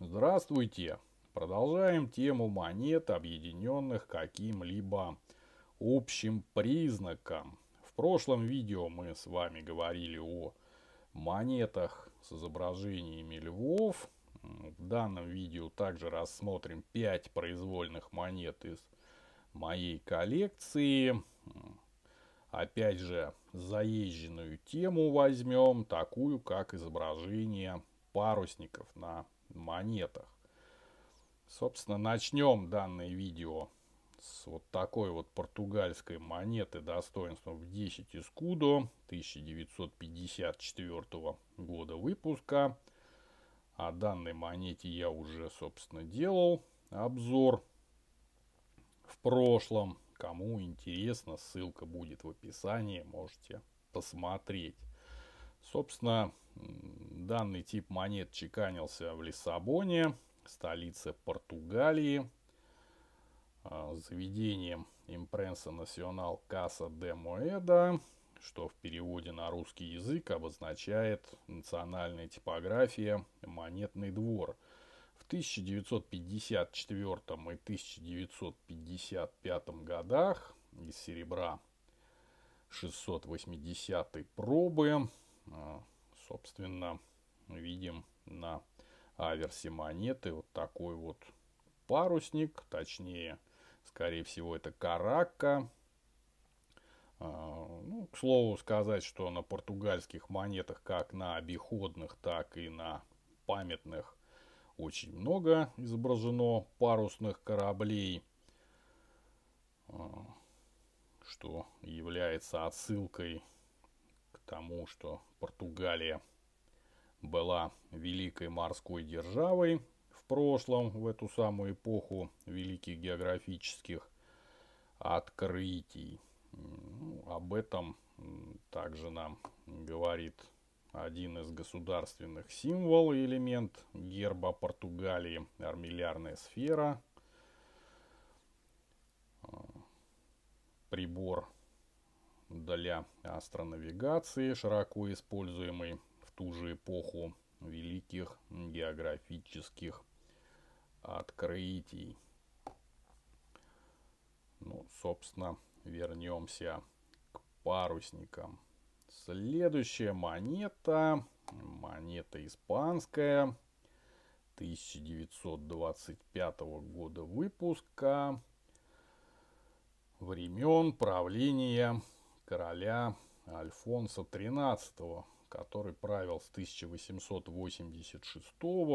Здравствуйте! Продолжаем тему монет, объединенных каким-либо общим признаком. В прошлом видео мы с вами говорили о монетах с изображениями львов. В данном видео также рассмотрим 5 произвольных монет из моей коллекции. Опять же, заезженную тему возьмем, такую как изображение парусников на монетах. Собственно, начнем данное видео с вот такой вот португальской монеты достоинством в 10 эскудо 1954 года выпуска. О данной монете я уже, собственно, делал обзор в прошлом. Кому интересно, ссылка будет в описании, можете посмотреть. Собственно, данный тип монет чеканился в Лиссабоне, столице Португалии, а, заведением Импренса Национал Касса de Moeda, что в переводе на русский язык обозначает национальная типография «Монетный двор». В 1954 и 1955 годах из серебра 680 пробы а, собственно, видим на аверсе монеты вот такой вот парусник, точнее, скорее всего, это каракка. А, ну, к слову сказать, что на португальских монетах, как на обиходных, так и на памятных, очень много изображено парусных кораблей, а, что является отсылкой тому, что Португалия была великой морской державой в прошлом, в эту самую эпоху великих географических открытий. Ну, об этом также нам говорит один из государственных символ элемент герба Португалии, армиллярная сфера, прибор для астронавигации, широко используемый в ту же эпоху великих географических открытий. Ну, собственно, вернемся к парусникам. Следующая монета, монета испанская, 1925 года выпуска, времен правления короля Альфонса XIII, который правил с 1886 по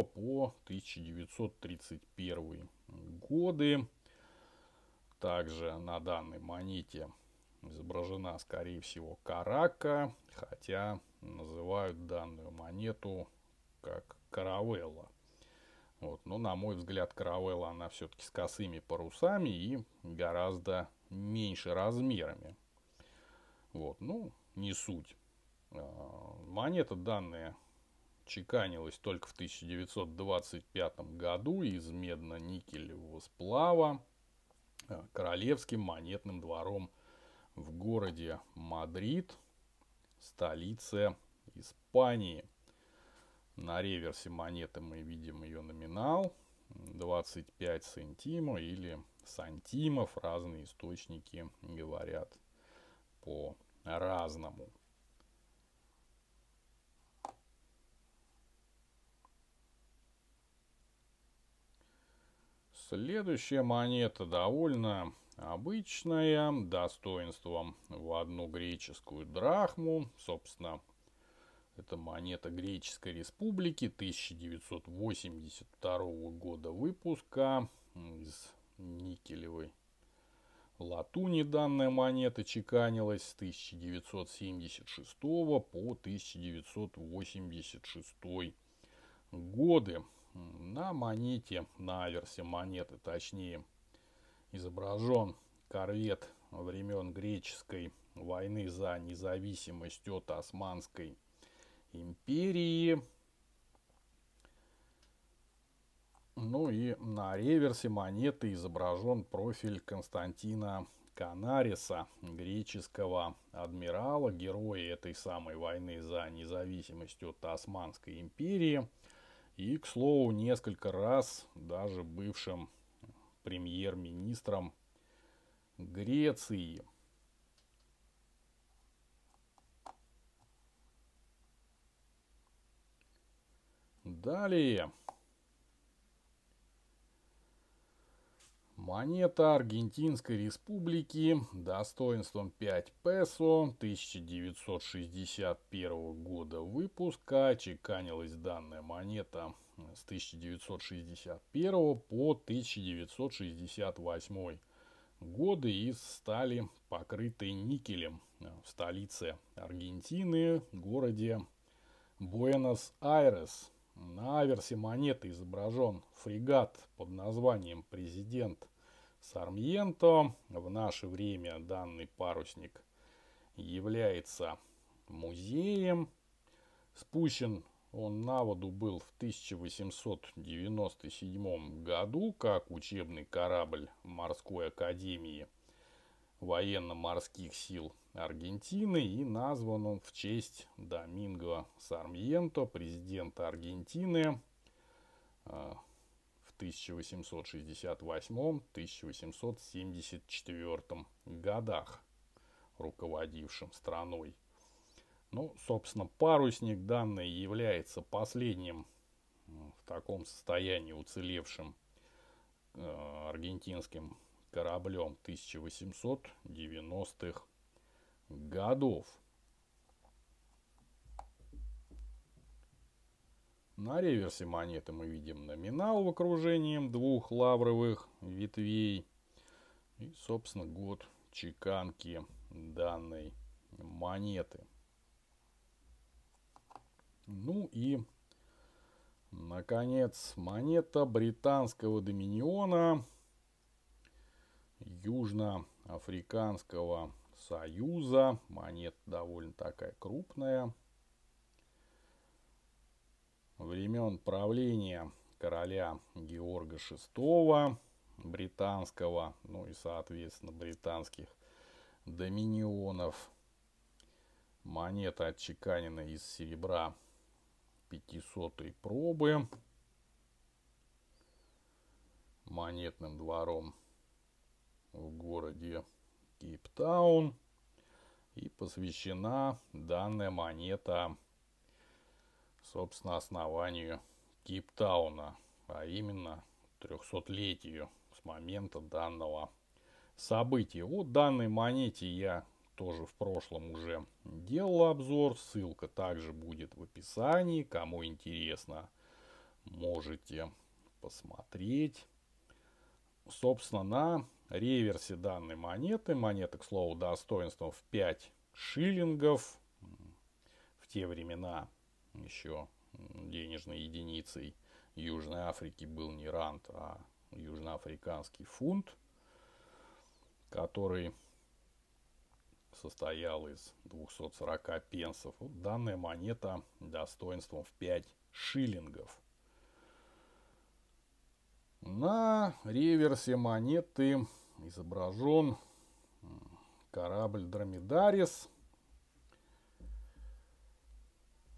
1931 годы. Также на данной монете изображена, скорее всего, карака, хотя называют данную монету как каравелла. Вот. Но, на мой взгляд, каравелла, она все-таки с косыми парусами и гораздо меньше размерами. Вот, ну, не суть. А, монета данная чеканилась только в 1925 году из медно-никелевого сплава а, королевским монетным двором в городе Мадрид, столице Испании. На реверсе монеты мы видим ее номинал 25 сантима или сантимов. Разные источники говорят по-разному. Следующая монета довольно обычная, достоинством в одну греческую драхму. Собственно, это монета Греческой Республики 1982 года выпуска из никелевой латуни данная монета чеканилась с 1976 по 1986 годы. На монете, на аверсе монеты, точнее, изображен корвет времен греческой войны за независимость от Османской империи. Ну и на реверсе монеты изображен профиль Константина Канариса, греческого адмирала, героя этой самой войны за независимость от Османской империи. И, к слову, несколько раз даже бывшим премьер-министром Греции. Далее Монета Аргентинской Республики достоинством 5 песо 1961 года выпуска. Чеканилась данная монета с 1961 по 1968 годы и стали покрыты никелем в столице Аргентины, городе Буэнос-Айрес. На аверсе монеты изображен фрегат под названием «Президент» Сармьенто. В наше время данный парусник является музеем. Спущен он на воду был в 1897 году как учебный корабль морской академии военно-морских сил Аргентины и назван он в честь Доминго Сармьенто, президента Аргентины, а, в 1868-1874 годах, руководившим страной. Ну, собственно, парусник данный является последним в таком состоянии уцелевшим э, аргентинским кораблем 1890-х годов. На реверсе монеты мы видим номинал в окружении двух лавровых ветвей. И, собственно, год чеканки данной монеты. Ну и, наконец, монета британского доминиона Южноафриканского союза. Монета довольно такая крупная времен правления короля Георга VI, британского, ну и, соответственно, британских доминионов. Монета отчеканена из серебра 500 пробы. Монетным двором в городе Кейптаун. И посвящена данная монета собственно, основанию Киптауна, а именно 300-летию с момента данного события. О данной монете я тоже в прошлом уже делал обзор, ссылка также будет в описании, кому интересно, можете посмотреть. Собственно, на реверсе данной монеты, монета, к слову, достоинством в 5 шиллингов, в те времена еще денежной единицей Южной Африки был не рант, а южноафриканский фунт, который состоял из 240 пенсов. Вот данная монета достоинством в 5 шиллингов. На реверсе монеты изображен корабль Дромедарис –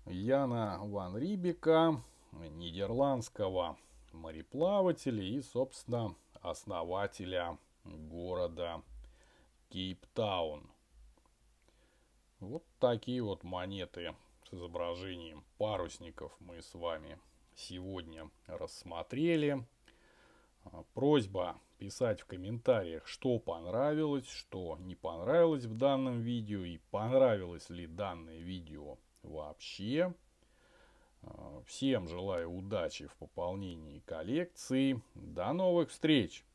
Яна Ван Рибика, нидерландского мореплавателя и, собственно, основателя города Кейптаун. Вот такие вот монеты с изображением парусников мы с вами сегодня рассмотрели. А, просьба писать в комментариях, что понравилось, что не понравилось в данном видео и понравилось ли данное видео вообще. А, всем желаю удачи в пополнении коллекции. До новых встреч!